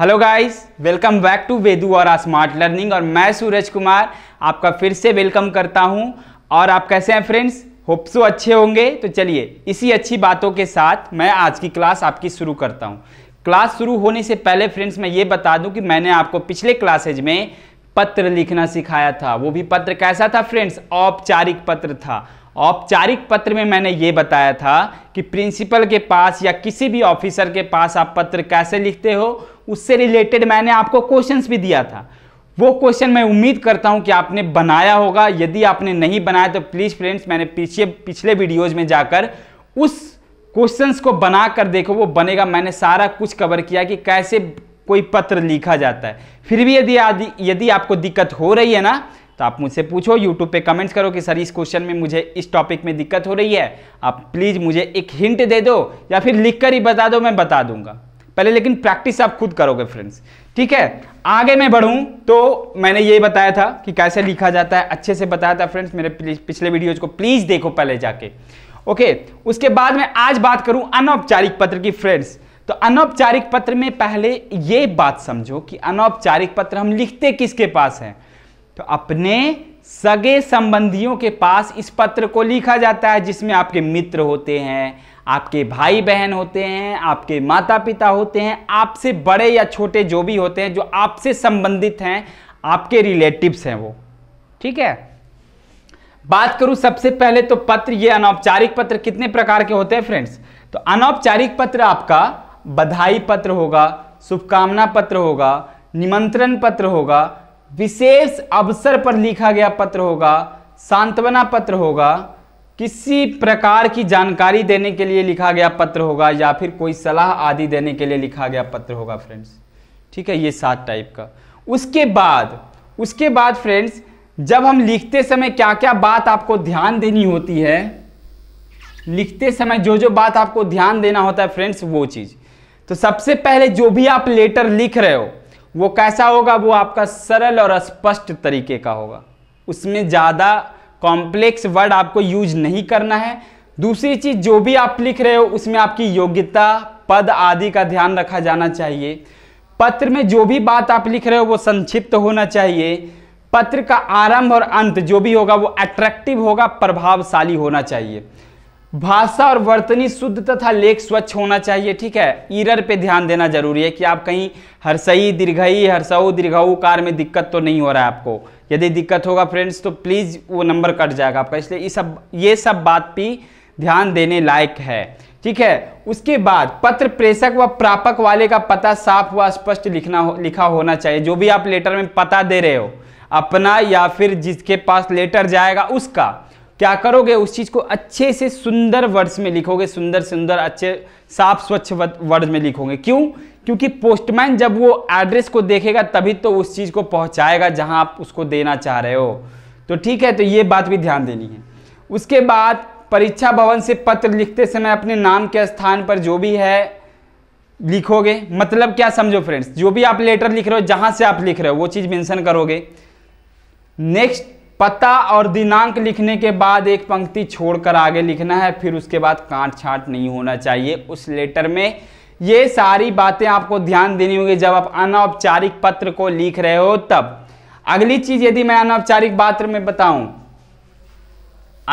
hello guys welcome back to वेदू और आ स्मार्ट लर्निंग और मैं सूरज कुमार आपका फिर से वेलकम करता हूं और आप कैसे हैं फ्रेंड्स होप्सो अच्छे होंगे तो चलिए इसी अच्छी बातों के साथ मैं आज की क्लास आपकी शुरू करता हूं क्लास शुरू होने से पहले फ्रेंड्स मैं ये बता दूं कि मैंने आपको पिछले क्लासेज में पत्र लिखना सिखाया था वो भी पत्र कैसा था फ्रेंड्स औपचारिक पत्र था औपचारिक पत्र में मैंने ये बताया था कि प्रिंसिपल के पास या किसी भी ऑफिसर के पास आप पत्र कैसे लिखते हो उससे रिलेटेड मैंने आपको क्वेश्चंस भी दिया था वो क्वेश्चन मैं उम्मीद करता हूं कि आपने बनाया होगा यदि आपने नहीं बनाया तो प्लीज़ फ्रेंड्स मैंने पीछे पिछले वीडियोज में जाकर उस क्वेश्चंस को बनाकर देखो वो बनेगा मैंने सारा कुछ कवर किया कि कैसे कोई पत्र लिखा जाता है फिर भी यदि यदि आपको दिक्कत हो रही है ना तो आप मुझसे पूछो यूट्यूब पे कमेंट्स करो कि सर इस क्वेश्चन में मुझे इस टॉपिक में दिक्कत हो रही है आप प्लीज़ मुझे एक हिंट दे दो या फिर लिख कर ही बता दो मैं बता दूंगा पहले लेकिन प्रैक्टिस आप खुद करोगे फ्रेंड्स ठीक है आगे मैं बढ़ूं तो मैंने ये बताया था कि कैसे लिखा जाता है अच्छे से बताया था फ्रेंड्स मेरे पिछले वीडियोज को प्लीज़ देखो पहले जाके ओके उसके बाद मैं आज बात करूं अनौपचारिक पत्र की फ्रेंड्स तो अनौपचारिक पत्र में पहले ये बात समझो कि अनौपचारिक पत्र हम लिखते किसके पास है तो अपने सगे संबंधियों के पास इस पत्र को लिखा जाता है जिसमें आपके मित्र होते हैं आपके भाई बहन होते हैं आपके माता पिता होते हैं आपसे बड़े या छोटे जो भी होते हैं जो आपसे संबंधित हैं आपके रिलेटिव्स हैं वो ठीक है बात करूं सबसे पहले तो पत्र ये अनौपचारिक पत्र कितने प्रकार के होते हैं फ्रेंड्स तो अनौपचारिक पत्र आपका बधाई पत्र होगा शुभकामना पत्र होगा निमंत्रण पत्र होगा विशेष अवसर पर लिखा गया पत्र होगा सांत्वना पत्र होगा किसी प्रकार की जानकारी देने के लिए लिखा गया पत्र होगा या फिर कोई सलाह आदि देने के लिए लिखा गया पत्र होगा फ्रेंड्स ठीक है ये सात टाइप का उसके बाद उसके बाद फ्रेंड्स जब हम लिखते समय क्या क्या बात आपको ध्यान देनी होती है लिखते समय जो जो बात आपको ध्यान देना होता है फ्रेंड्स वो चीज़ तो सबसे पहले जो भी आप लेटर लिख रहे हो वो कैसा होगा वो आपका सरल और स्पष्ट तरीके का होगा उसमें ज़्यादा कॉम्प्लेक्स वर्ड आपको यूज नहीं करना है दूसरी चीज जो भी आप लिख रहे हो उसमें आपकी योग्यता पद आदि का ध्यान रखा जाना चाहिए पत्र में जो भी बात आप लिख रहे हो वो संक्षिप्त होना चाहिए पत्र का आरंभ और अंत जो भी होगा वो अट्रैक्टिव होगा प्रभावशाली होना चाहिए भाषा और वर्तनी शुद्ध तथा लेख स्वच्छ होना चाहिए ठीक है ईरर पे ध्यान देना जरूरी है कि आप कहीं हरसई दीर्घई हरसऊ दीर्घऊ कार में दिक्कत तो नहीं हो रहा है आपको यदि दिक्कत होगा फ्रेंड्स तो प्लीज़ वो नंबर कट जाएगा आपका इसलिए इस सब ये सब बात भी ध्यान देने लायक है ठीक है उसके बाद पत्र प्रेषक व प्रापक वाले का पता साफ व स्पष्ट लिखना हो, लिखा होना चाहिए जो भी आप लेटर में पता दे रहे हो अपना या फिर जिसके पास लेटर जाएगा उसका क्या करोगे उस चीज़ को अच्छे से सुंदर वर्ड्स में लिखोगे सुंदर सुंदर अच्छे साफ स्वच्छ वर्ड में लिखोगे क्यों क्योंकि पोस्टमैन जब वो एड्रेस को देखेगा तभी तो उस चीज़ को पहुंचाएगा जहां आप उसको देना चाह रहे हो तो ठीक है तो ये बात भी ध्यान देनी है उसके बाद परीक्षा भवन से पत्र लिखते समय अपने नाम के स्थान पर जो भी है लिखोगे मतलब क्या समझो फ्रेंड्स जो भी आप लेटर लिख रहे हो जहाँ से आप लिख रहे हो वो चीज़ मेंशन करोगे नेक्स्ट पता और दिनांक लिखने के बाद एक पंक्ति छोड़कर आगे लिखना है फिर उसके बाद काट छाट नहीं होना चाहिए उस लेटर में ये सारी बातें आपको ध्यान देनी होगी जब आप अनौपचारिक पत्र को लिख रहे हो तब अगली चीज यदि मैं अनौपचारिक पात्र में बताऊं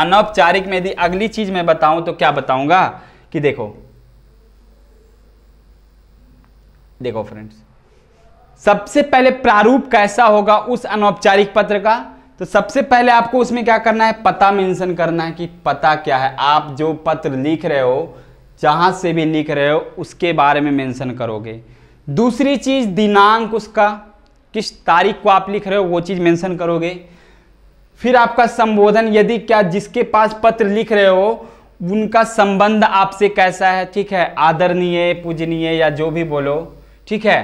अनौपचारिक में यदि अगली चीज मैं बताऊं तो क्या बताऊंगा कि देखो देखो फ्रेंड्स सबसे पहले प्रारूप कैसा होगा उस अनौपचारिक पत्र का तो सबसे पहले आपको उसमें क्या करना है पता मेंशन करना है कि पता क्या है आप जो पत्र लिख रहे हो जहाँ से भी लिख रहे हो उसके बारे में मेंशन करोगे दूसरी चीज़ दिनांक उसका किस तारीख को आप लिख रहे हो वो चीज़ मेंशन करोगे फिर आपका संबोधन यदि क्या जिसके पास पत्र लिख रहे हो उनका संबंध आपसे कैसा है ठीक है आदरणीय पूजनीय या जो भी बोलो ठीक है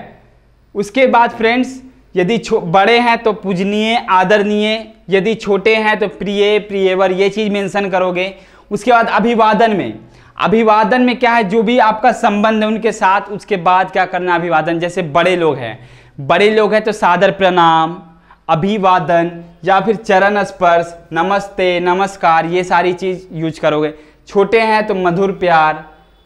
उसके बाद फ्रेंड्स यदि बड़े हैं तो पूजनीय आदरणीय यदि छोटे हैं तो प्रिय प्रियवर ये चीज़ मेंशन करोगे उसके बाद अभिवादन में अभिवादन में क्या है जो भी आपका संबंध है उनके साथ उसके बाद क्या करना अभिवादन जैसे बड़े लोग हैं बड़े लोग हैं तो सादर प्रणाम अभिवादन या फिर चरण स्पर्श नमस्ते नमस्कार ये सारी चीज़ यूज करोगे छोटे हैं तो मधुर प्यार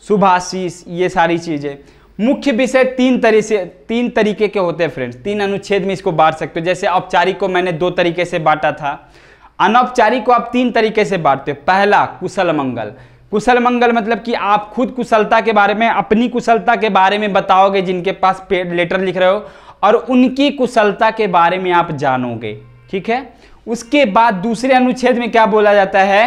शुभाशीष ये सारी चीज़ें मुख्य विषय तीन तरह से तीन तरीके के होते हैं फ्रेंड्स तीन अनुच्छेद में इसको बांट सकते हो जैसे औपचारिक को मैंने दो तरीके से बांटा था अनौपचारिक को आप तीन तरीके से बांटते हो पहला कुशल मंगल कुशल मंगल मतलब कि आप खुद कुशलता के बारे में अपनी कुशलता के बारे में बताओगे जिनके पास लेटर लिख रहे हो और उनकी कुशलता के बारे में आप जानोगे ठीक है उसके बाद दूसरे अनुच्छेद में क्या बोला जाता है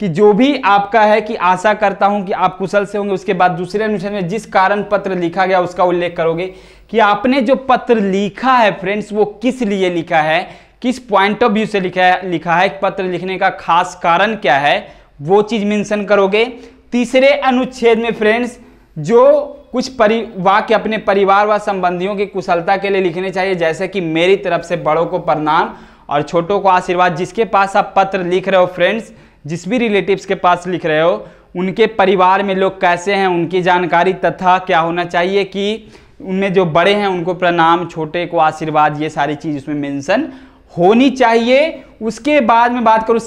कि जो भी आपका है कि आशा करता हूं कि आप कुशल से होंगे उसके बाद दूसरे अनुच्छेद में जिस कारण पत्र लिखा गया उसका उल्लेख करोगे कि आपने जो पत्र लिखा है फ्रेंड्स वो किस लिए लिखा है किस पॉइंट ऑफ व्यू से लिखा है लिखा है पत्र लिखने का खास कारण क्या है वो चीज मेंशन करोगे तीसरे अनुच्छेद में फ्रेंड्स जो कुछ परि वाक्य अपने परिवार व संबंधियों की कुशलता के लिए लिखने चाहिए जैसे कि मेरी तरफ से बड़ों को प्रणाम और छोटों को आशीर्वाद जिसके पास आप पत्र लिख रहे हो फ्रेंड्स जिस भी रिलेटिव्स के पास लिख रहे हो उनके परिवार में लोग कैसे हैं उनकी जानकारी तथा क्या होना चाहिए कि उनमें जो बड़े हैं उनको प्रणाम छोटे को आशीर्वाद ये सारी चीज़ उसमें मेंशन होनी चाहिए उसके बाद में बात करूँ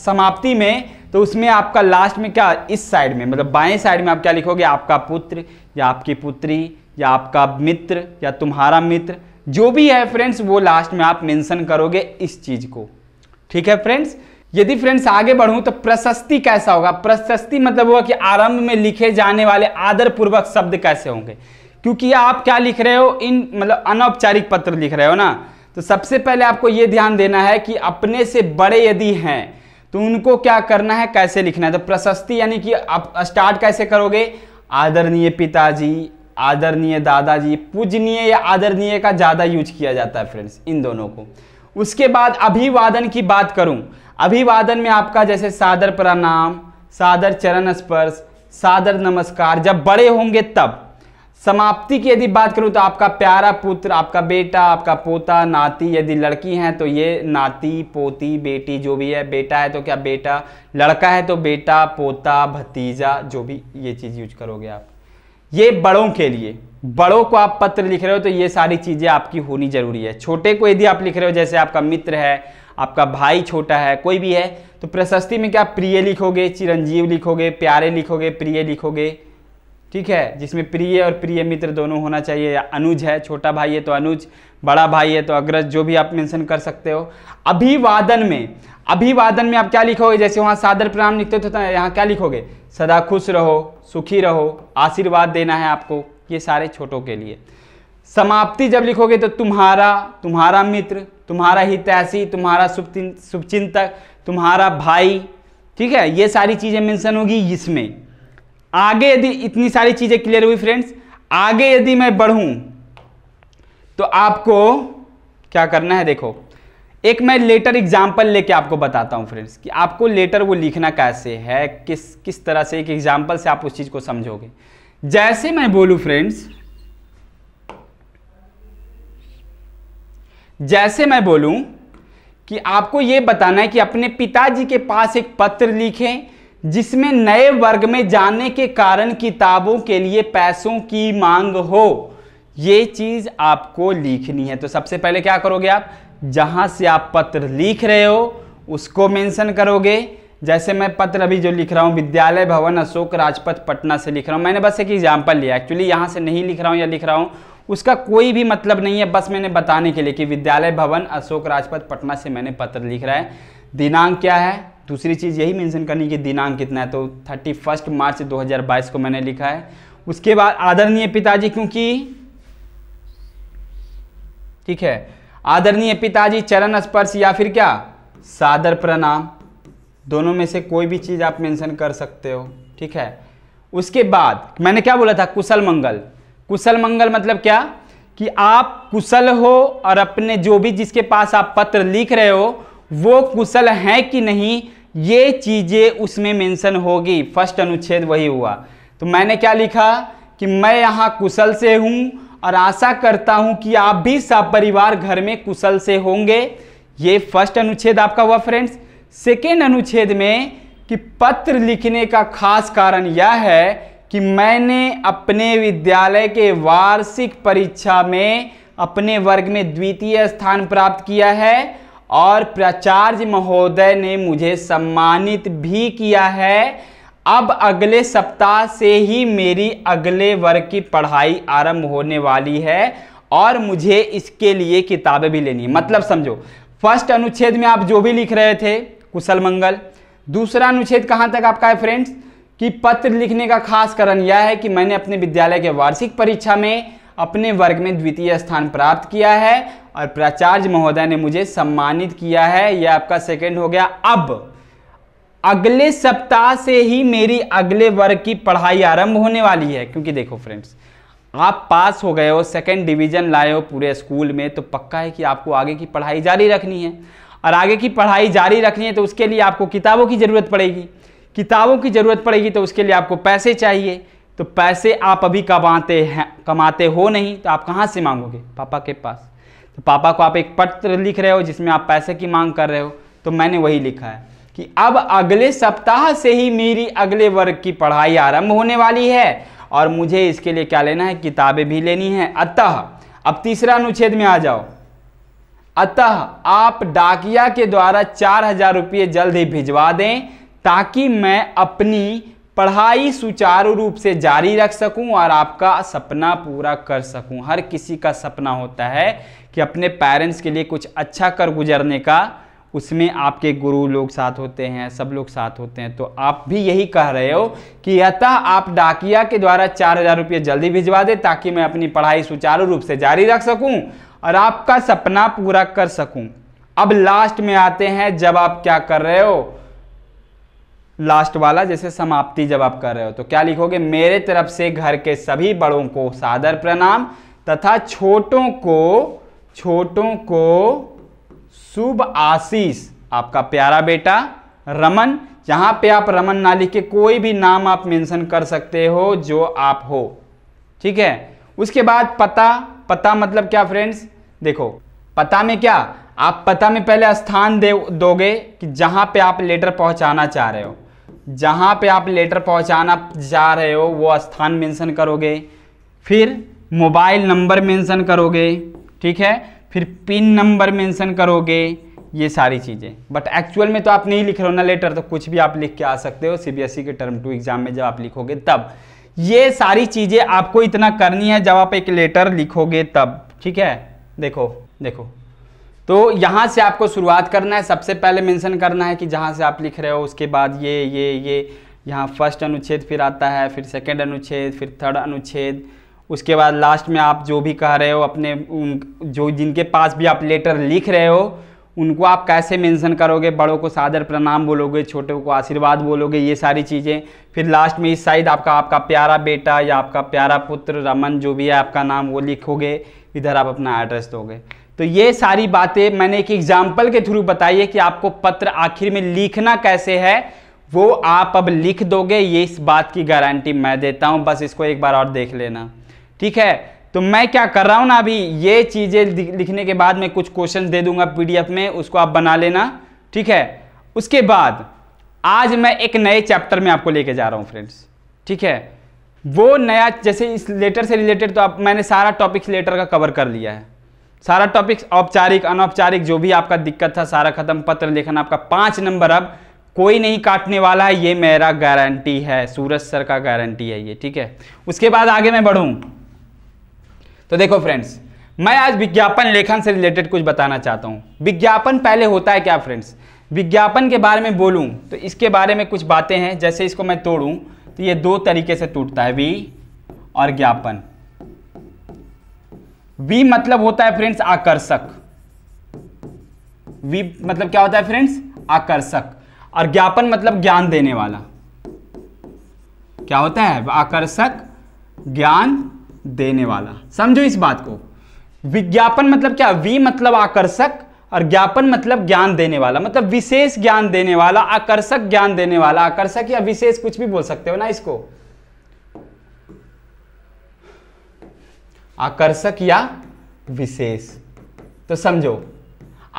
समाप्ति में तो उसमें आपका लास्ट में क्या इस साइड में मतलब बाएं साइड में आप क्या लिखोगे आपका पुत्र या आपकी पुत्री या आपका मित्र या तुम्हारा मित्र जो भी है फ्रेंड्स वो लास्ट में आप मैंसन करोगे इस चीज़ को ठीक है फ्रेंड्स यदि फ्रेंड्स आगे बढ़ूं तो प्रशस्ति कैसा होगा प्रशस्ति मतलब होगा कि आरंभ में लिखे जाने वाले आदरपूर्वक शब्द कैसे होंगे क्योंकि आप क्या लिख रहे हो इन मतलब अनौपचारिक पत्र लिख रहे हो ना तो सबसे पहले आपको ये ध्यान देना है कि अपने से बड़े यदि हैं तो उनको क्या करना है कैसे लिखना है तो प्रशस्ति यानी कि आप स्टार्ट कैसे करोगे आदरणीय पिताजी आदरणीय दादाजी पूजनीय या आदरणीय का ज़्यादा यूज किया जाता है फ्रेंड्स इन दोनों को उसके बाद अभिवादन की बात करूं अभिवादन में आपका जैसे सादर प्रणाम सादर चरण स्पर्श सादर नमस्कार जब बड़े होंगे तब समाप्ति की यदि बात करूं तो आपका प्यारा पुत्र आपका बेटा आपका पोता नाती यदि लड़की हैं तो ये नाती पोती बेटी जो भी है बेटा है तो क्या बेटा लड़का है तो बेटा पोता भतीजा जो भी ये चीज़ यूज करोगे आप ये बड़ों के लिए बड़ों को आप पत्र लिख रहे हो तो ये सारी चीज़ें आपकी होनी जरूरी है छोटे को यदि आप लिख रहे हो जैसे आपका मित्र है आपका भाई छोटा है कोई भी है तो प्रशस्ति में क्या प्रिय लिखोगे चिरंजीव लिखोगे प्यारे लिखोगे प्रिय लिखोगे ठीक है जिसमें प्रिय और प्रिय मित्र दोनों होना चाहिए अनुज है छोटा भाई है तो अनुज बड़ा भाई है तो अग्रज जो भी आप मेंशन कर सकते हो अभिवादन में अभिवादन में आप क्या लिखोगे जैसे वहाँ सादर प्रणाम लिखते हो तो यहाँ क्या लिखोगे सदा खुश रहो सुखी रहो आशीर्वाद देना है आपको ये सारे छोटों के लिए समाप्ति जब लिखोगे तो तुम्हारा तुम्हारा मित्र तुम्हारा हितैषी तुम्हारा शुभचिंतक तुम्हारा भाई ठीक है ये सारी चीज़ें मेंशन होगी इसमें आगे यदि इतनी सारी चीज़ें क्लियर हुई फ्रेंड्स आगे यदि मैं बढ़ूं तो आपको क्या करना है देखो एक मैं लेटर एग्जाम्पल लेके आपको बताता हूं फ्रेंड्स कि आपको लेटर वो लिखना कैसे है किस किस तरह से एक एग्जाम्पल से आप उस चीज़ को समझोगे जैसे मैं बोलू फ्रेंड्स जैसे मैं बोलूं कि आपको यह बताना है कि अपने पिताजी के पास एक पत्र लिखें जिसमें नए वर्ग में जाने के कारण किताबों के लिए पैसों की मांग हो ये चीज़ आपको लिखनी है तो सबसे पहले क्या करोगे आप जहाँ से आप पत्र लिख रहे हो उसको मेंशन करोगे जैसे मैं पत्र अभी जो लिख रहा हूँ विद्यालय भवन अशोक राजपथ पटना से लिख रहा हूँ मैंने बस एक एग्जाम्पल लिया एक्चुअली यहाँ से नहीं लिख रहा हूँ या लिख रहा हूँ उसका कोई भी मतलब नहीं है बस मैंने बताने के लिए कि विद्यालय भवन अशोक राजपथ पटना से मैंने पत्र लिख रहा है दिनांक क्या है दूसरी चीज़ यही मेंशन करनी कि दिनांक कितना है तो थर्टी फर्स्ट मार्च 2022 को मैंने लिखा है उसके बाद आदरणीय पिताजी क्योंकि ठीक है आदरणीय पिताजी चरण स्पर्श या फिर क्या सादर प्रणाम दोनों में से कोई भी चीज़ आप मेंशन कर सकते हो ठीक है उसके बाद मैंने क्या बोला था कुशल मंगल कुशल मंगल मतलब क्या कि आप कुशल हो और अपने जो भी जिसके पास आप पत्र लिख रहे हो वो कुशल हैं कि नहीं ये चीज़ें उसमें मेंशन होगी फर्स्ट अनुच्छेद वही हुआ तो मैंने क्या लिखा कि मैं यहाँ कुशल से हूँ और आशा करता हूँ कि आप भी सपरिवार घर में कुशल से होंगे ये फर्स्ट अनुच्छेद आपका हुआ फ्रेंड्स सेकेंड अनुच्छेद में कि पत्र लिखने का खास कारण यह है कि मैंने अपने विद्यालय के वार्षिक परीक्षा में अपने वर्ग में द्वितीय स्थान प्राप्त किया है और प्राचार्य महोदय ने मुझे सम्मानित भी किया है अब अगले सप्ताह से ही मेरी अगले वर्ग की पढ़ाई आरंभ होने वाली है और मुझे इसके लिए किताबें भी लेनी है मतलब समझो फर्स्ट अनुच्छेद में आप जो भी लिख रहे थे कुशल मंगल दूसरा अनुच्छेद कहाँ तक आपका है फ्रेंड्स कि पत्र लिखने का खास कारण यह है कि मैंने अपने विद्यालय के वार्षिक परीक्षा में अपने वर्ग में द्वितीय स्थान प्राप्त किया है और प्राचार्य महोदय ने मुझे सम्मानित किया है यह आपका सेकंड हो गया अब अगले सप्ताह से ही मेरी अगले वर्ग की पढ़ाई आरंभ होने वाली है क्योंकि देखो फ्रेंड्स आप पास हो गए हो सेकंड डिवीजन लाए हो पूरे स्कूल में तो पक्का है कि आपको आगे की पढ़ाई जारी रखनी है और आगे की पढ़ाई जारी रखनी है तो उसके लिए आपको किताबों की ज़रूरत पड़ेगी किताबों की ज़रूरत पड़ेगी तो उसके लिए आपको पैसे चाहिए तो पैसे आप अभी कमाते हैं कमाते हो नहीं तो आप कहाँ से मांगोगे पापा के पास तो पापा को आप एक पत्र लिख रहे हो जिसमें आप पैसे की मांग कर रहे हो तो मैंने वही लिखा है कि अब अगले सप्ताह से ही मेरी अगले वर्ग की पढ़ाई आरंभ होने वाली है और मुझे इसके लिए क्या लेना है किताबें भी लेनी है अतः अब तीसरा अनुच्छेद में आ जाओ अतः आप डाकिया के द्वारा चार हजार रुपये जल्द ही भिजवा दें ताकि मैं अपनी पढ़ाई सुचारू रूप से जारी रख सकूं और आपका सपना पूरा कर सकूं हर किसी का सपना होता है कि अपने पेरेंट्स के लिए कुछ अच्छा कर गुजरने का उसमें आपके गुरु लोग साथ होते हैं सब लोग साथ होते हैं तो आप भी यही कह रहे हो कि यतः आप डाकिया के द्वारा चार हज़ार रुपये जल्दी भिजवा दें ताकि मैं अपनी पढ़ाई सुचारू रूप से जारी रख सकूं और आपका सपना पूरा कर सकूं अब लास्ट में आते हैं जब आप क्या कर रहे हो लास्ट वाला जैसे समाप्ति जब आप कर रहे हो तो क्या लिखोगे मेरे तरफ से घर के सभी बड़ों को सादर प्रणाम तथा छोटों को छोटों को शुभ आशीष आपका प्यारा बेटा रमन जहां पे आप रमन ना लिख के कोई भी नाम आप मेंशन कर सकते हो जो आप हो ठीक है उसके बाद पता पता मतलब क्या फ्रेंड्स देखो पता में क्या आप पता में पहले स्थान दे दोगे कि जहां पे आप लेटर पहुंचाना चाह रहे हो जहाँ पे आप लेटर पहुँचाना जा रहे हो वो स्थान मेंशन करोगे फिर मोबाइल नंबर मेंशन करोगे ठीक है फिर पिन नंबर मेंशन करोगे ये सारी चीज़ें बट एक्चुअल में तो आप नहीं लिख रहे हो ना लेटर तो कुछ भी आप लिख के आ सकते हो सी e के टर्म टू एग्ज़ाम में जब आप लिखोगे तब ये सारी चीज़ें आपको इतना करनी है जब आप एक लेटर लिखोगे तब ठीक है देखो देखो तो यहाँ से आपको शुरुआत करना है सबसे पहले मेंशन करना है कि जहाँ से आप लिख रहे हो उसके बाद ये ये ये यहाँ फर्स्ट अनुच्छेद फिर आता है फिर सेकेंड अनुच्छेद फिर थर्ड अनुच्छेद उसके बाद लास्ट में आप जो भी कह रहे हो अपने उन जो जिनके पास भी आप लेटर लिख रहे हो उनको आप कैसे मेंशन करोगे बड़ों को सादर प्रणाम बोलोगे छोटों को आशीर्वाद बोलोगे ये सारी चीज़ें फिर लास्ट में इस साइड आपका आपका प्यारा बेटा या आपका प्यारा पुत्र रमन जो भी है आपका नाम वो लिखोगे इधर आप अपना एड्रेस दोगे तो ये सारी बातें मैंने एक एग्जाम्पल के थ्रू बताई है कि आपको पत्र आखिर में लिखना कैसे है वो आप अब लिख दोगे ये इस बात की गारंटी मैं देता हूँ बस इसको एक बार और देख लेना ठीक है तो मैं क्या कर रहा हूँ ना अभी ये चीज़ें लिखने के बाद मैं कुछ क्वेश्चन दे दूंगा पीडीएफ में उसको आप बना लेना ठीक है उसके बाद आज मैं एक नए चैप्टर में आपको लेके जा रहा हूँ फ्रेंड्स ठीक है वो नया जैसे इस लेटर से रिलेटेड तो आप मैंने सारा टॉपिक्स लेटर का कवर कर लिया है सारा टॉपिक औपचारिक अनौपचारिक जो भी आपका दिक्कत था सारा खत्म पत्र लेखन आपका पांच नंबर अब कोई नहीं काटने वाला है ये मेरा गारंटी है सूरज सर का गारंटी है ये ठीक है उसके बाद आगे मैं बढ़ू तो देखो फ्रेंड्स मैं आज विज्ञापन लेखन से रिलेटेड कुछ बताना चाहता हूं विज्ञापन पहले होता है क्या फ्रेंड्स विज्ञापन के बारे में बोलूं तो इसके बारे में कुछ बातें हैं जैसे इसको मैं तोड़ूं तो ये दो तरीके से टूटता है वी और ज्ञापन वी मतलब होता है फ्रेंड्स आकर्षक वी मतलब क्या होता है फ्रेंड्स आकर्षक और ज्ञापन मतलब ज्ञान देने वाला क्या होता है आकर्षक ज्ञान देने वाला समझो इस बात को विज्ञापन मतलब क्या वी मतलब आकर्षक और ज्ञापन मतलब ज्ञान देने वाला मतलब विशेष ज्ञान देने वाला आकर्षक ज्ञान देने वाला आकर्षक या विशेष कुछ भी बोल सकते हो ना इसको आकर्षक या विशेष तो समझो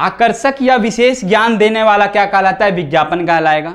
आकर्षक या विशेष ज्ञान देने वाला क्या कहलाता है विज्ञापन कहलाएगा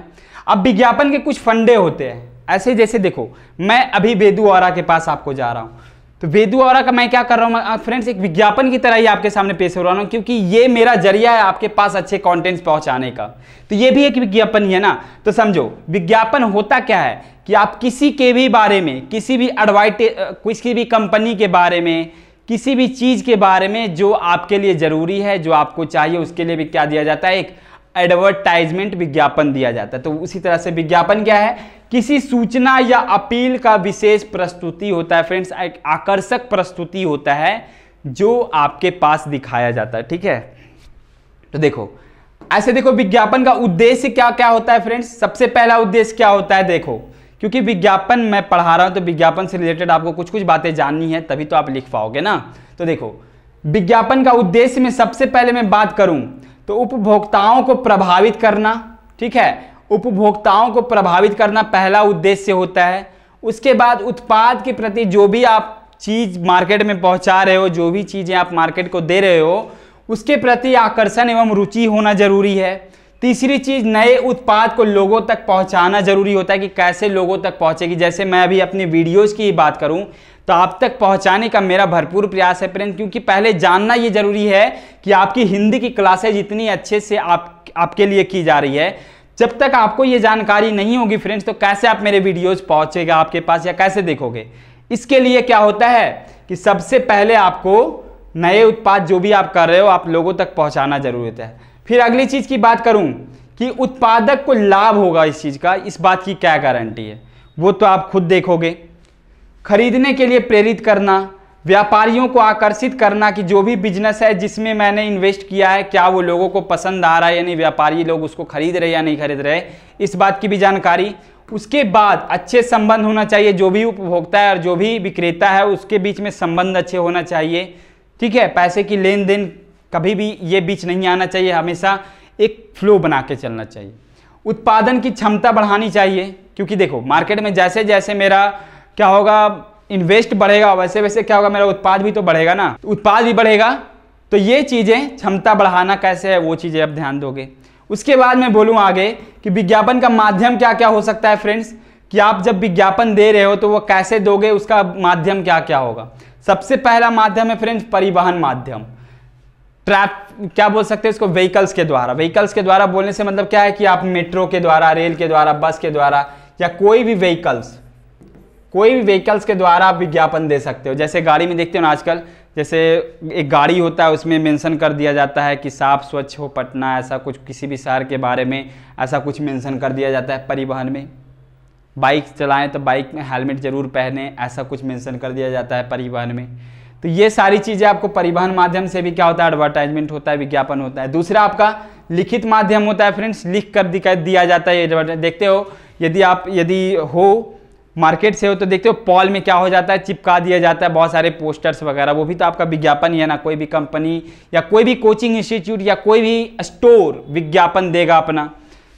अब विज्ञापन के कुछ फंडे होते हैं ऐसे जैसे देखो मैं अभी बेदू और के पास आपको जा रहा हूं तो वेदु और का मैं क्या कर रहा हूँ फ्रेंड्स एक विज्ञापन की तरह ही आपके सामने पेश हो रहा हूँ क्योंकि ये मेरा जरिया है आपके पास अच्छे कंटेंट्स पहुँचाने का तो ये भी एक विज्ञापन ही है ना तो समझो विज्ञापन होता क्या है कि आप किसी के भी बारे में किसी भी एडवाइट किसी भी कंपनी के बारे में किसी भी चीज़ के बारे में जो आपके लिए ज़रूरी है जो आपको चाहिए उसके लिए भी क्या दिया जाता है एक एडवर्टाइजमेंट विज्ञापन दिया जाता है तो उसी तरह से विज्ञापन क्या है किसी सूचना या अपील का विशेष प्रस्तुति होता है फ्रेंड्स एक आकर्षक प्रस्तुति होता है जो आपके पास दिखाया जाता है ठीक है तो देखो ऐसे देखो विज्ञापन का उद्देश्य क्या क्या होता है फ्रेंड्स सबसे पहला उद्देश्य क्या होता है देखो क्योंकि विज्ञापन मैं पढ़ा रहा हूं तो विज्ञापन से रिलेटेड आपको कुछ कुछ बातें जाननी है तभी तो आप लिख पाओगे ना तो देखो विज्ञापन का उद्देश्य में सबसे पहले मैं बात करूं तो उपभोक्ताओं को प्रभावित करना ठीक है उपभोक्ताओं को प्रभावित करना पहला उद्देश्य होता है उसके बाद उत्पाद के प्रति जो भी आप चीज़ मार्केट में पहुंचा रहे हो जो भी चीज़ें आप मार्केट को दे रहे हो उसके प्रति आकर्षण एवं रुचि होना जरूरी है तीसरी चीज़ नए उत्पाद को लोगों तक पहुंचाना जरूरी होता है कि कैसे लोगों तक पहुंचेगी जैसे मैं अभी अपनी वीडियोज़ की बात करूं तो आप तक पहुंचाने का मेरा भरपूर प्रयास है प्रेम क्योंकि पहले जानना ये जरूरी है कि आपकी हिंदी की क्लासेज इतनी अच्छे से आप आपके लिए की जा रही है जब तक आपको ये जानकारी नहीं होगी फ्रेंड्स तो कैसे आप मेरे वीडियोज पहुँचेगा आपके पास या कैसे देखोगे इसके लिए क्या होता है कि सबसे पहले आपको नए उत्पाद जो भी आप कर रहे हो आप लोगों तक पहुँचाना जरूरत है फिर अगली चीज़ की बात करूँ कि उत्पादक को लाभ होगा इस चीज़ का इस बात की क्या गारंटी है वो तो आप खुद देखोगे खरीदने के लिए प्रेरित करना व्यापारियों को आकर्षित करना कि जो भी बिजनेस है जिसमें मैंने इन्वेस्ट किया है क्या वो लोगों को पसंद आ रहा है यानी व्यापारी लोग उसको खरीद रहे या नहीं खरीद रहे इस बात की भी जानकारी उसके बाद अच्छे संबंध होना चाहिए जो भी उपभोक्ता है और जो भी विक्रेता है उसके बीच में संबंध अच्छे होना चाहिए ठीक है पैसे की लेन देन कभी भी ये बीच नहीं आना चाहिए हमेशा एक फ्लो बना के चलना चाहिए उत्पादन की क्षमता बढ़ानी चाहिए क्योंकि देखो मार्केट में जैसे जैसे मेरा क्या होगा इन्वेस्ट बढ़ेगा वैसे वैसे क्या होगा मेरा उत्पाद भी तो बढ़ेगा ना उत्पाद भी बढ़ेगा तो ये चीज़ें क्षमता बढ़ाना कैसे है वो चीज़ें आप ध्यान दोगे उसके बाद मैं बोलूँ आगे कि विज्ञापन का माध्यम क्या क्या हो सकता है फ्रेंड्स कि आप जब विज्ञापन दे रहे हो तो वो कैसे दोगे उसका माध्यम क्या क्या होगा सबसे पहला माध्यम है फ्रेंड्स परिवहन माध्यम ट्रैप क्या बोल सकते हैं इसको व्हीकल्स के द्वारा व्हीकल्स के द्वारा बोलने से मतलब क्या है कि आप मेट्रो के द्वारा रेल के द्वारा बस के द्वारा या कोई भी व्हीकल्स कोई भी व्हीकल्स के द्वारा आप विज्ञापन दे सकते हो जैसे गाड़ी में देखते हो ना आजकल जैसे एक गाड़ी होता है उसमें मेंशन कर दिया जाता है कि साफ स्वच्छ हो पटना ऐसा कुछ किसी भी शहर के बारे में ऐसा कुछ मेंशन कर दिया जाता है परिवहन में बाइक चलाएं तो बाइक में हेलमेट ज़रूर पहने ऐसा कुछ मेंशन कर दिया जाता है परिवहन में तो ये सारी चीज़ें आपको परिवहन माध्यम से भी क्या होता है एडवर्टाइजमेंट होता है विज्ञापन होता है दूसरा आपका लिखित माध्यम होता है फ्रेंड्स लिख कर दिया जाता है देखते हो यदि आप यदि हो मार्केट से हो तो देखते हो पॉल में क्या हो जाता है चिपका दिया जाता है बहुत सारे पोस्टर्स वगैरह वो भी तो आपका विज्ञापन ही है ना कोई भी कंपनी या कोई भी कोचिंग इंस्टीट्यूट या कोई भी स्टोर विज्ञापन देगा अपना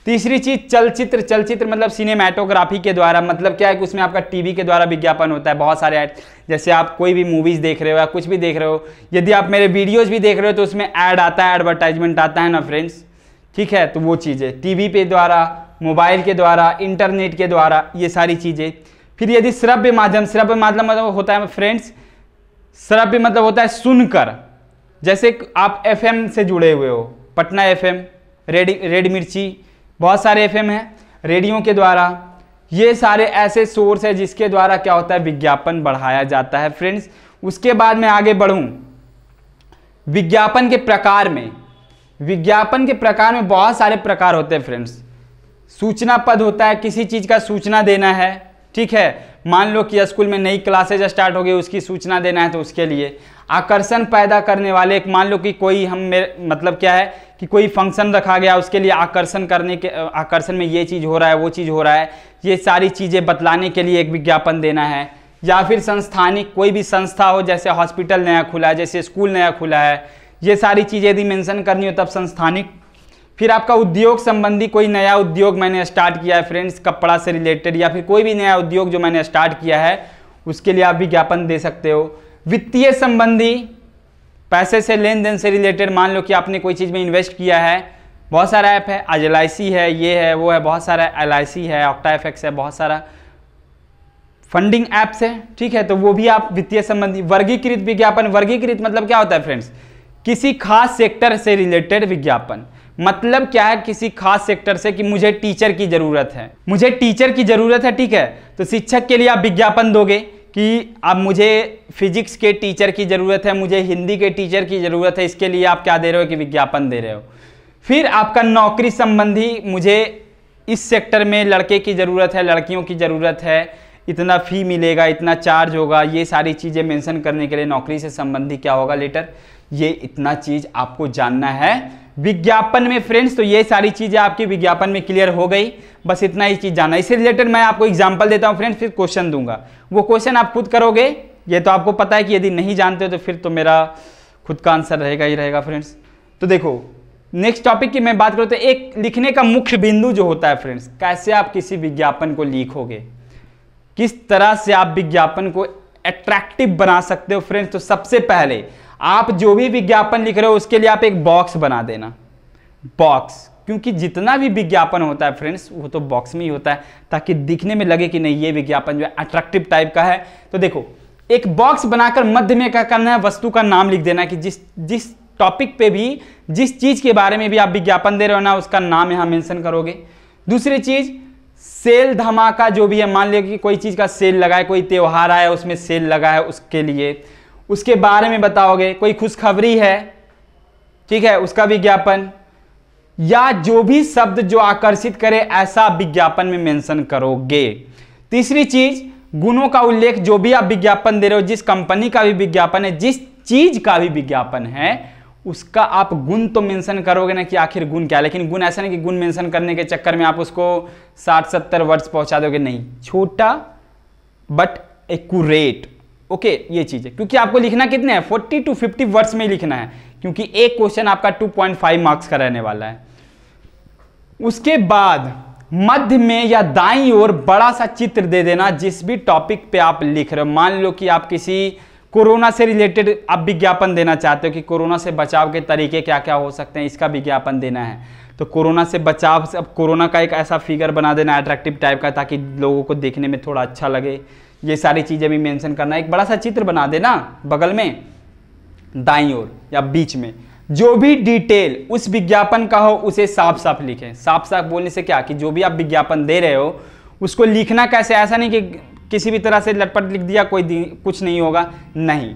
तीसरी चीज चलचित्र चलचित्र मतलब सिनेमाटोग्राफी के द्वारा मतलब क्या है कि उसमें आपका टीवी के द्वारा विज्ञापन होता है बहुत सारे ऐड जैसे आप कोई भी मूवीज़ देख रहे हो या कुछ भी देख रहे हो यदि आप मेरे वीडियोज़ भी देख रहे हो तो उसमें ऐड आता है एडवर्टाइजमेंट आता है ना फ्रेंड्स ठीक है तो वो चीज़ है टी पे द्वारा मोबाइल के द्वारा इंटरनेट के द्वारा ये सारी चीज़ें फिर यदि श्रव्य माध्यम श्रव्य माध्यम मतलब होता है फ्रेंड्स श्रव्य मतलब होता है सुनकर जैसे आप एफएम से जुड़े हुए हो पटना एफएम रेडी रेड मिर्ची बहुत सारे एफएम हैं रेडियो के द्वारा ये सारे ऐसे सोर्स है जिसके द्वारा क्या होता है विज्ञापन बढ़ाया जाता है फ्रेंड्स उसके बाद मैं आगे बढ़ूँ विज्ञापन के प्रकार में विज्ञापन के प्रकार में बहुत सारे प्रकार होते हैं फ्रेंड्स सूचना पद होता है किसी चीज़ का सूचना देना है ठीक है मान लो कि स्कूल में नई क्लासेज स्टार्ट हो गई उसकी सूचना देना है तो उसके लिए आकर्षण पैदा करने वाले एक मान लो कि कोई हम मेरे मतलब क्या है कि कोई फंक्शन रखा गया उसके लिए आकर्षण करने के आकर्षण में ये चीज़ हो रहा है वो चीज़ हो रहा है ये सारी चीज़ें बतलाने के लिए एक विज्ञापन देना है या फिर संस्थानिक कोई भी संस्था हो जैसे हॉस्पिटल नया खुला है जैसे स्कूल नया खुला है ये सारी चीज़ें यदि मैंशन करनी हो तब संस्थानिक फिर आपका उद्योग संबंधी कोई नया उद्योग मैंने स्टार्ट किया है फ्रेंड्स कपड़ा से रिलेटेड या फिर कोई भी नया उद्योग जो मैंने स्टार्ट किया है उसके लिए आप विज्ञापन दे सकते हो वित्तीय संबंधी पैसे से लेन देन से रिलेटेड मान लो कि आपने कोई चीज़ में इन्वेस्ट किया है बहुत सारा ऐप है आज एल है ये है वो है बहुत सारा एल है ऑक्टा एफ है बहुत सारा फंडिंग ऐप्स है ठीक है तो वो भी आप वित्तीय संबंधी वर्गीकृत विज्ञापन वर्गीकृत मतलब क्या होता है फ्रेंड्स किसी खास सेक्टर से रिलेटेड विज्ञापन मतलब क्या है किसी खास सेक्टर से कि मुझे टीचर की ज़रूरत है मुझे टीचर की ज़रूरत है ठीक है तो शिक्षक के लिए आप विज्ञापन दोगे कि अब मुझे फिजिक्स के टीचर की ज़रूरत है मुझे हिंदी के टीचर की ज़रूरत है इसके लिए आप क्या दे रहे हो कि विज्ञापन दे रहे हो फिर आपका नौकरी संबंधी मुझे इस सेक्टर में लड़के की ज़रूरत है लड़कियों की ज़रूरत है इतना फ़ी मिलेगा इतना चार्ज होगा ये सारी चीज़ें मेंशन करने के लिए नौकरी से संबंधी क्या होगा लेटर ये इतना चीज़ आपको जानना है विज्ञापन में फ्रेंड्स तो ये सारी चीज़ें आपकी विज्ञापन में क्लियर हो गई बस इतना ही चीज़ जाना इससे रिलेटेड मैं आपको एग्जाम्पल देता हूँ फ्रेंड्स फिर क्वेश्चन दूंगा वो क्वेश्चन आप खुद करोगे ये तो आपको पता है कि यदि नहीं जानते हो तो फिर तो मेरा खुद का आंसर रहेगा ही रहेगा फ्रेंड्स तो देखो नेक्स्ट टॉपिक की मैं बात करूँ तो एक लिखने का मुख्य बिंदु जो होता है फ्रेंड्स कैसे आप किसी विज्ञापन को लिखोगे किस तरह से आप विज्ञापन को अट्रैक्टिव बना सकते हो फ्रेंड्स तो सबसे पहले आप जो भी विज्ञापन लिख रहे हो उसके लिए आप एक बॉक्स बना देना बॉक्स क्योंकि जितना भी विज्ञापन होता है फ्रेंड्स वो तो बॉक्स में ही होता है ताकि दिखने में लगे कि नहीं ये विज्ञापन जो है अट्रैक्टिव टाइप का है तो देखो एक बॉक्स बनाकर मध्य में क्या करना है वस्तु का नाम लिख देना कि जिस जिस टॉपिक पे भी जिस चीज़ के बारे में भी आप विज्ञापन दे रहे हो ना उसका नाम यहाँ मेंशन करोगे दूसरी चीज़ सेल धमाका जो भी है मान लीजिए कि कोई चीज़ का सेल लगा है कोई त्यौहार आया उसमें सेल लगा है उसके लिए उसके बारे में बताओगे कोई खुशखबरी है ठीक है उसका विज्ञापन या जो भी शब्द जो आकर्षित करे ऐसा विज्ञापन में मेंशन करोगे तीसरी चीज गुणों का उल्लेख जो भी आप विज्ञापन दे रहे हो जिस कंपनी का भी विज्ञापन है जिस चीज का भी विज्ञापन है उसका आप गुण तो मेंशन करोगे ना कि आखिर गुण क्या लेकिन गुण ऐसा नहीं कि गुण मेंशन करने के चक्कर में आप उसको साठ सत्तर वर्ष पहुंचा दोगे नहीं छोटा बट एकट ओके ये चीज़ है क्योंकि आपको लिखना कितने हैं फोर्टी टू फिफ्टी वर्ड्स में लिखना है क्योंकि एक क्वेश्चन आपका फाइव मार्क्स का रहने वाला है उसके बाद मध्य में या दाई ओर बड़ा सा चित्र दे देना जिस भी टॉपिक पे आप लिख रहे हो मान लो कि आप किसी कोरोना से रिलेटेड आप विज्ञापन देना चाहते हो कि कोरोना से बचाव के तरीके क्या क्या हो सकते हैं इसका विज्ञापन देना है तो कोरोना से बचाव से अब कोरोना का एक ऐसा फिगर बना देना अट्रैक्टिव टाइप का ताकि लोगों को देखने में थोड़ा अच्छा लगे ये सारी चीज़ें भी मेंशन करना एक बड़ा सा चित्र बना देना बगल में दाई ओर या बीच में जो भी डिटेल उस विज्ञापन का हो उसे साफ साफ लिखें साफ साफ बोलने से क्या कि जो भी आप विज्ञापन दे रहे हो उसको लिखना कैसे ऐसा नहीं कि किसी भी तरह से लटपट लिख दिया कोई कुछ नहीं होगा नहीं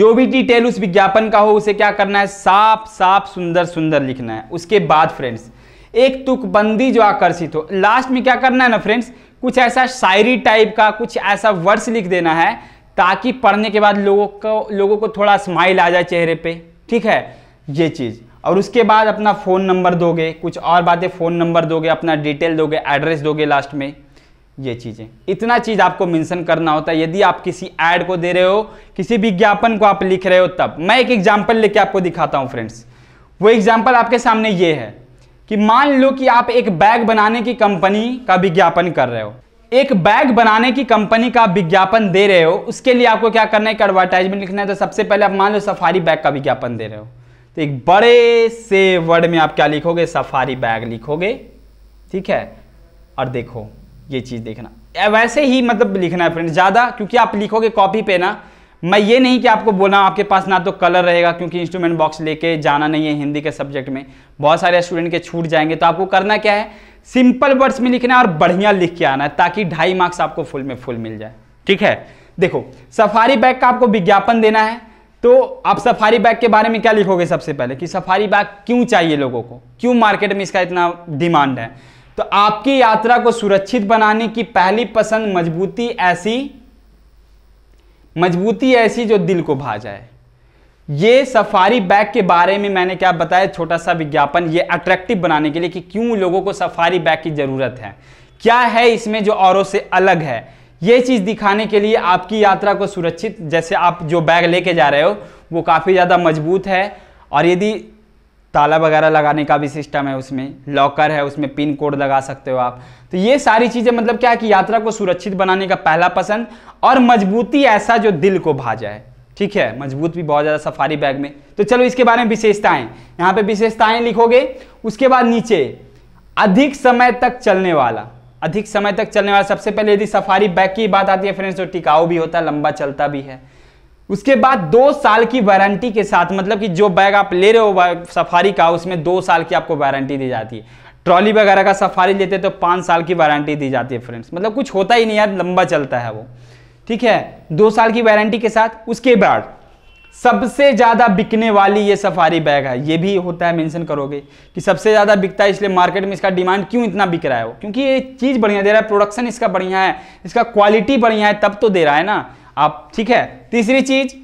जो भी डिटेल उस विज्ञापन का हो उसे क्या करना है साफ साफ सुंदर सुंदर लिखना है उसके बाद फ्रेंड्स एक तुकबंदी जो आकर्षित हो लास्ट में क्या करना है ना फ्रेंड्स कुछ ऐसा शायरी टाइप का कुछ ऐसा वर्ड्स लिख देना है ताकि पढ़ने के बाद लोगों को लोगों को थोड़ा स्माइल आ जाए चेहरे पे ठीक है ये चीज़ और उसके बाद अपना फ़ोन नंबर दोगे कुछ और बातें फ़ोन नंबर दोगे अपना डिटेल दोगे एड्रेस दोगे लास्ट में ये चीज़ें इतना चीज़ आपको मेंशन करना होता है यदि आप किसी ऐड को दे रहे हो किसी विज्ञापन को आप लिख रहे हो तब मैं एक एग्जाम्पल लेके आपको दिखाता हूँ फ्रेंड्स वो एग्जाम्पल आपके सामने ये है कि मान लो कि आप एक बैग बनाने की कंपनी का विज्ञापन कर रहे हो एक बैग बनाने की कंपनी का विज्ञापन दे रहे हो उसके लिए आपको क्या करना है कि एडवर्टाइजमेंट लिखना है तो सबसे पहले आप मान लो सफारी बैग का विज्ञापन दे रहे हो तो एक बड़े से वर्ड में आप क्या लिखोगे सफारी बैग लिखोगे ठीक है और देखो ये चीज़ देखना वैसे ही मतलब लिखना है फ्रेंड ज़्यादा क्योंकि आप लिखोगे कॉपी पे ना मैं ये नहीं कि आपको बोला आपके पास ना तो कलर रहेगा क्योंकि इंस्ट्रूमेंट बॉक्स लेके जाना नहीं है हिंदी के सब्जेक्ट में बहुत सारे स्टूडेंट के छूट जाएंगे तो आपको करना क्या है सिंपल वर्ड्स में लिखना और बढ़िया लिख के आना है ताकि ढाई मार्क्स आपको फुल में फुल मिल जाए ठीक है देखो सफारी बैग का आपको विज्ञापन देना है तो आप सफारी बैग के बारे में क्या लिखोगे सबसे पहले कि सफारी बैग क्यों चाहिए लोगों को क्यों मार्केट में इसका इतना डिमांड है तो आपकी यात्रा को सुरक्षित बनाने की पहली पसंद मजबूती ऐसी मजबूती ऐसी जो दिल को भा जाए ये सफारी बैग के बारे में मैंने क्या बताया छोटा सा विज्ञापन ये अट्रैक्टिव बनाने के लिए कि क्यों लोगों को सफारी बैग की ज़रूरत है क्या है इसमें जो औरों से अलग है ये चीज़ दिखाने के लिए आपकी यात्रा को सुरक्षित जैसे आप जो बैग लेके जा रहे हो वो काफ़ी ज़्यादा मजबूत है और यदि ताला वगैरह लगाने का भी सिस्टम है उसमें लॉकर है उसमें पिन कोड लगा सकते हो आप तो ये सारी चीज़ें मतलब क्या है कि यात्रा को सुरक्षित बनाने का पहला पसंद और मजबूती ऐसा जो दिल को भा जाए ठीक है मजबूत भी बहुत ज़्यादा सफारी बैग में तो चलो इसके बारे में विशेषताएँ यहाँ पर विशेषताएँ लिखोगे उसके बाद नीचे अधिक समय तक चलने वाला अधिक समय तक चलने वाला सबसे पहले यदि सफारी बैग की बात आती है फ्रेंड्स तो टिकाऊ भी होता है लंबा चलता भी है उसके बाद दो साल की वारंटी के साथ मतलब कि जो बैग आप ले रहे हो सफारी का उसमें दो साल की आपको वारंटी दी जाती है ट्रॉली वगैरह का सफारी लेते तो पाँच साल की वारंटी दी जाती है फ्रेंड्स मतलब कुछ होता ही नहीं यार लंबा चलता है वो ठीक है दो साल की वारंटी के साथ उसके बाद सबसे ज़्यादा बिकने वाली ये सफारी बैग है ये भी होता है मेंशन करोगे कि सबसे ज़्यादा बिकता है इसलिए मार्केट में इसका डिमांड क्यों इतना बिक रहा है वो क्योंकि ये चीज़ बढ़िया दे रहा है प्रोडक्शन इसका बढ़िया है इसका क्वालिटी बढ़िया है तब तो दे रहा है ना आप ठीक है तीसरी चीज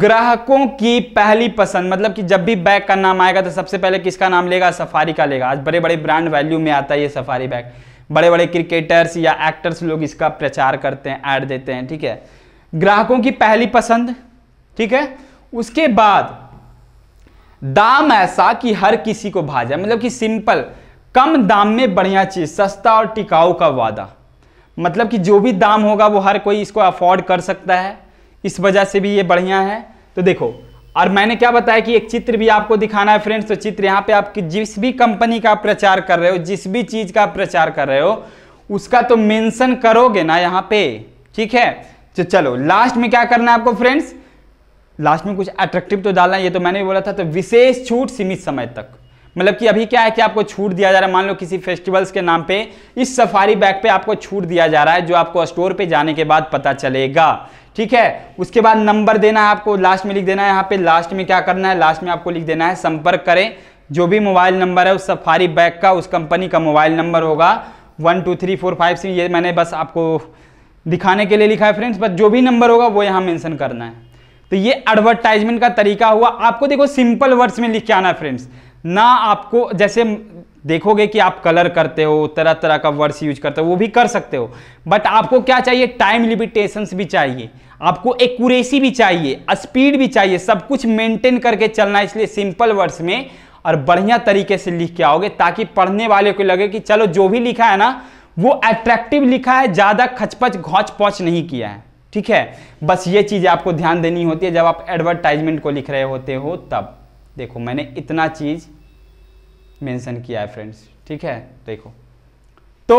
ग्राहकों की पहली पसंद मतलब कि जब भी बैग का नाम आएगा तो सबसे पहले किसका नाम लेगा सफारी का लेगा आज बड़े बड़े ब्रांड वैल्यू में आता है ये सफारी बैग बड़े बड़े क्रिकेटर्स या एक्टर्स लोग इसका प्रचार करते हैं ऐड देते हैं ठीक है ग्राहकों की पहली पसंद ठीक है उसके बाद दाम ऐसा कि हर किसी को भा जाए मतलब कि सिंपल कम दाम में बढ़िया चीज सस्ता और टिकाऊ का वादा मतलब कि जो भी दाम होगा वो हर कोई इसको अफोर्ड कर सकता है इस वजह से भी ये बढ़िया है तो देखो और मैंने क्या बताया कि एक चित्र भी आपको दिखाना है फ्रेंड्स तो चित्र यहाँ पे आप जिस भी कंपनी का प्रचार कर रहे हो जिस भी चीज़ का प्रचार कर रहे हो उसका तो मेंशन करोगे ना यहाँ पे ठीक है तो चलो लास्ट में क्या करना है आपको फ्रेंड्स लास्ट में कुछ अट्रैक्टिव तो डालना है ये तो मैंने बोला था तो विशेष छूट सीमित समय तक मतलब कि अभी क्या है कि आपको छूट दिया जा रहा है मान लो किसी फेस्टिवल्स के नाम पे इस सफारी बैग पे आपको छूट दिया जा रहा है जो आपको स्टोर पे जाने के बाद पता चलेगा ठीक है उसके बाद नंबर देना है आपको लास्ट में लिख देना है यहाँ पे लास्ट में क्या करना है लास्ट में आपको लिख देना है संपर्क करें जो भी मोबाइल नंबर है उस सफारी बैग का उस कंपनी का मोबाइल नंबर होगा one two three four five six ये मैंने बस आपको दिखाने के लिए लिखा है फ्रेंड्स बस जो भी नंबर होगा वो यहाँ मेंशन करना है तो ये एडवर्टाइजमेंट का तरीका हुआ आपको देखो सिंपल वर्ड्स में लिख के आना फ्रेंड्स ना आपको जैसे देखोगे कि आप कलर करते हो तरह तरह का वर्ड्स यूज करते हो वो भी कर सकते हो बट आपको क्या चाहिए टाइम लिमिटेशंस भी चाहिए आपको एक्यूरेसी भी चाहिए स्पीड भी चाहिए सब कुछ मेंटेन करके चलना है इसलिए सिंपल वर्ड्स में और बढ़िया तरीके से लिख के आओगे ताकि पढ़ने वाले को लगे कि चलो जो भी लिखा है ना वो अट्रैक्टिव लिखा है ज़्यादा खचपच घोच पौच नहीं किया है ठीक है बस ये चीज़ आपको ध्यान देनी होती है जब आप एडवर्टाइजमेंट को लिख रहे होते हो तब देखो मैंने इतना चीज़ मेंशन किया है फ्रेंड्स ठीक है देखो तो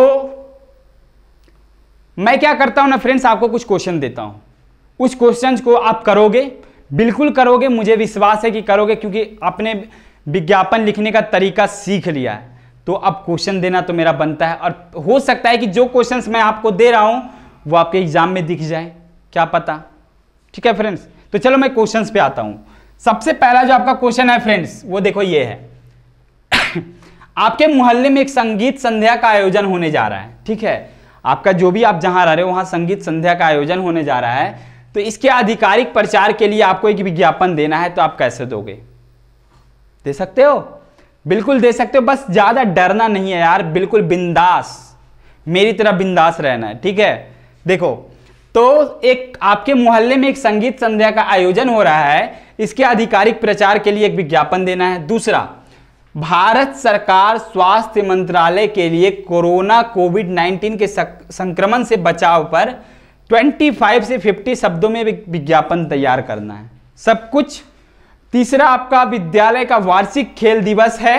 मैं क्या करता हूं ना फ्रेंड्स आपको कुछ क्वेश्चन देता हूं उस क्वेश्चन को आप करोगे बिल्कुल करोगे मुझे विश्वास है कि करोगे क्योंकि आपने विज्ञापन लिखने का तरीका सीख लिया है तो अब क्वेश्चन देना तो मेरा बनता है और हो सकता है कि जो क्वेश्चन मैं आपको दे रहा हूं वो आपके एग्जाम में दिख जाए क्या पता ठीक है फ्रेंड्स तो चलो मैं क्वेश्चन पे आता हूं सबसे पहला जो आपका क्वेश्चन है फ्रेंड्स वो देखो ये है आपके मोहल्ले में एक संगीत संध्या का आयोजन होने जा रहा है ठीक है आपका जो भी आप जहां रह रहे हो वहां संगीत संध्या का आयोजन होने जा रहा है तो इसके आधिकारिक प्रचार के लिए आपको एक विज्ञापन देना है तो आप कैसे दोगे दे सकते हो बिल्कुल दे सकते हो बस ज़्यादा डरना नहीं है यार बिल्कुल बिंदास मेरी तरह बिंदास रहना है ठीक है देखो तो एक आपके मोहल्ले में एक संगीत संध्या का आयोजन हो रहा है इसके आधिकारिक प्रचार के लिए एक विज्ञापन देना है दूसरा भारत सरकार स्वास्थ्य मंत्रालय के लिए कोरोना कोविड 19 के संक्रमण से बचाव पर 25 से 50 शब्दों में विज्ञापन तैयार करना है सब कुछ तीसरा आपका विद्यालय का वार्षिक खेल दिवस है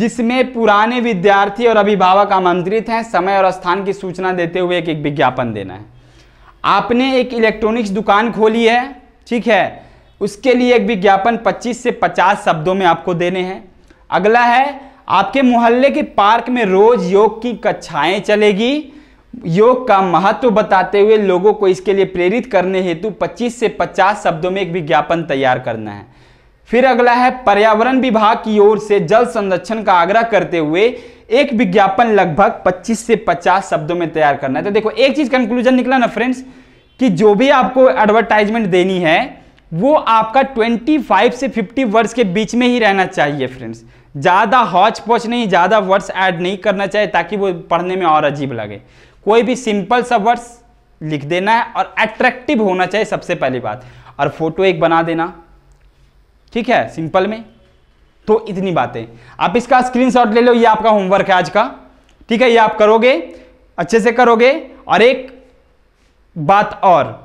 जिसमें पुराने विद्यार्थी और अभिभावक आमंत्रित हैं समय और स्थान की सूचना देते हुए एक एक विज्ञापन देना है आपने एक इलेक्ट्रॉनिक्स दुकान खोली है ठीक है उसके लिए एक विज्ञापन 25 से 50 शब्दों में आपको देने हैं अगला है आपके मोहल्ले के पार्क में रोज योग की कक्षाएं चलेगी योग का महत्व बताते हुए लोगों को इसके लिए प्रेरित करने हेतु 25 से 50 शब्दों में एक विज्ञापन तैयार करना है फिर अगला है पर्यावरण विभाग की ओर से जल संरक्षण का आग्रह करते हुए एक विज्ञापन लगभग 25 से 50 शब्दों में तैयार करना है तो देखो एक चीज कंक्लूजन निकला ना फ्रेंड्स कि जो भी आपको एडवर्टाइजमेंट देनी है वो आपका 25 से 50 वर्ड्स के बीच में ही रहना चाहिए फ्रेंड्स ज़्यादा हॉच पॉच नहीं ज़्यादा वर्ड्स ऐड नहीं करना चाहिए ताकि वो पढ़ने में और अजीब लगे कोई भी सिंपल सा वर्ड्स लिख देना है और अट्रैक्टिव होना चाहिए सबसे पहली बात और फोटो एक बना देना ठीक है सिंपल में तो इतनी बातें आप इसका स्क्रीनशॉट ले लो ये आपका होमवर्क है आज का ठीक है ये आप करोगे अच्छे से करोगे और एक बात और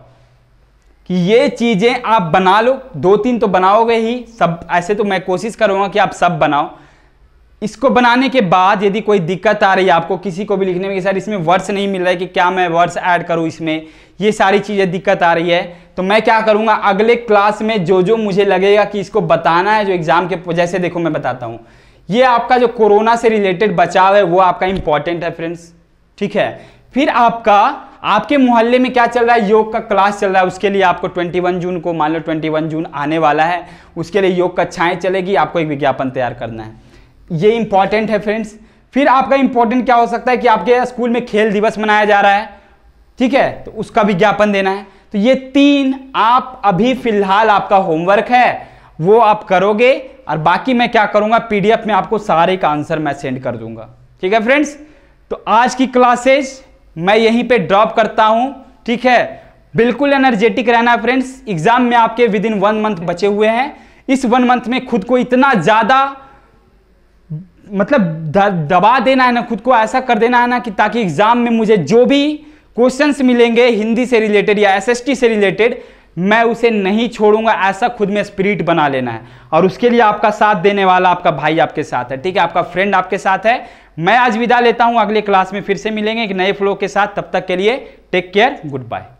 कि ये चीज़ें आप बना लो दो तीन तो बनाओगे ही सब ऐसे तो मैं कोशिश करूँगा कि आप सब बनाओ इसको बनाने के बाद यदि कोई दिक्कत आ रही है आपको किसी को भी लिखने में कि सर इसमें वर्ड्स नहीं मिल रहा है कि क्या मैं वर्ड्स ऐड करूँ इसमें ये सारी चीज़ें दिक्कत आ रही है तो मैं क्या करूँगा अगले क्लास में जो जो मुझे लगेगा कि इसको बताना है जो एग्ज़ाम के जैसे देखो मैं बताता हूँ ये आपका जो कोरोना से रिलेटेड बचाव है वो आपका इंपॉर्टेंट है फ्रेंड्स ठीक है फिर आपका आपके मोहल्ले में क्या चल रहा है योग का क्लास चल रहा है उसके लिए आपको 21 जून को मान लो 21 जून आने वाला है उसके लिए योग का छाएं चलेगी आपको एक विज्ञापन तैयार करना है ये इंपॉर्टेंट है फ्रेंड्स फिर आपका इंपॉर्टेंट क्या हो सकता है कि आपके स्कूल में खेल दिवस मनाया जा रहा है ठीक है तो उसका विज्ञापन देना है तो ये तीन आप अभी फिलहाल आपका होमवर्क है वो आप करोगे और बाकी मैं क्या करूंगा पीडीएफ में आपको सारे का आंसर मैं सेंड कर दूंगा ठीक है फ्रेंड्स तो आज की क्लासेज मैं यहीं पे ड्रॉप करता हूं ठीक है बिल्कुल एनर्जेटिक रहना फ्रेंड्स एग्जाम में आपके विद इन वन मंथ बचे हुए हैं इस वन मंथ में खुद को इतना ज़्यादा मतलब दबा देना है ना खुद को ऐसा कर देना है ना कि ताकि एग्जाम में मुझे जो भी क्वेश्चंस मिलेंगे हिंदी से रिलेटेड या एसएसटी से रिलेटेड मैं उसे नहीं छोड़ूंगा ऐसा खुद में स्पिरिट बना लेना है और उसके लिए आपका साथ देने वाला आपका भाई आपके साथ है ठीक है आपका फ्रेंड आपके साथ है मैं आज विदा लेता हूँ अगले क्लास में फिर से मिलेंगे एक नए फ्लो के साथ तब तक के लिए टेक केयर गुड बाय